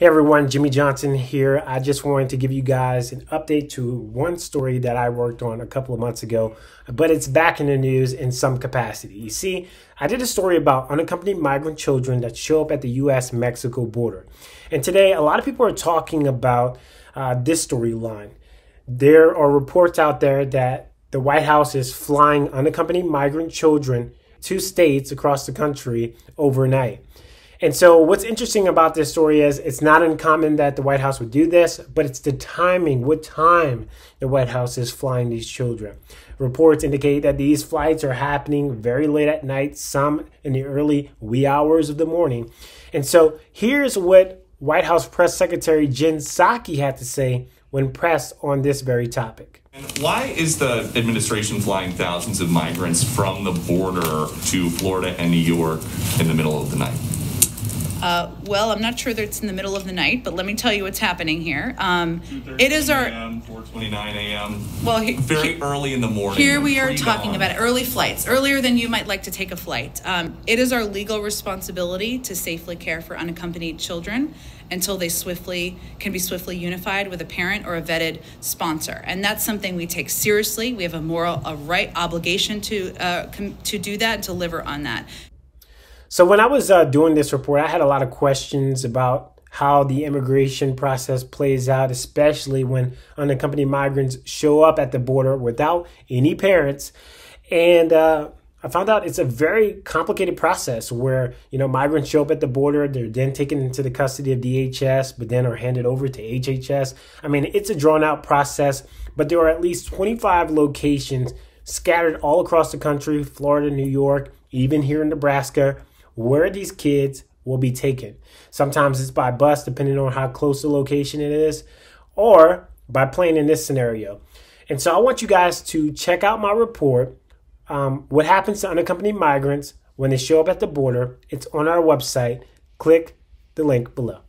Hey everyone, Jimmy Johnson here. I just wanted to give you guys an update to one story that I worked on a couple of months ago, but it's back in the news in some capacity. You see, I did a story about unaccompanied migrant children that show up at the US Mexico border. And today, a lot of people are talking about uh, this storyline. There are reports out there that the White House is flying unaccompanied migrant children to states across the country overnight. And so, what's interesting about this story is it's not uncommon that the White House would do this, but it's the timing, what time the White House is flying these children. Reports indicate that these flights are happening very late at night, some in the early wee hours of the morning. And so, here's what White House Press Secretary Jen Psaki had to say when pressed on this very topic. why is the administration flying thousands of migrants from the border to Florida and New York in the middle of the night? Uh, well, I'm not sure that it's in the middle of the night, but let me tell you what's happening here. Um, it is our 4:29 a.m. Well, he, very he, early in the morning. Here we are talking about early flights, earlier than you might like to take a flight. Um, it is our legal responsibility to safely care for unaccompanied children until they swiftly can be swiftly unified with a parent or a vetted sponsor, and that's something we take seriously. We have a moral, a right, obligation to uh, to do that and to deliver on that. So when I was uh, doing this report, I had a lot of questions about how the immigration process plays out, especially when unaccompanied migrants show up at the border without any parents. And uh, I found out it's a very complicated process where, you know, migrants show up at the border, they're then taken into the custody of DHS, but then are handed over to HHS. I mean, it's a drawn out process, but there are at least 25 locations scattered all across the country Florida, New York, even here in Nebraska where these kids will be taken. Sometimes it's by bus, depending on how close the location it is, or by plane in this scenario. And so I want you guys to check out my report. Um, what happens to unaccompanied migrants when they show up at the border? It's on our website. Click the link below.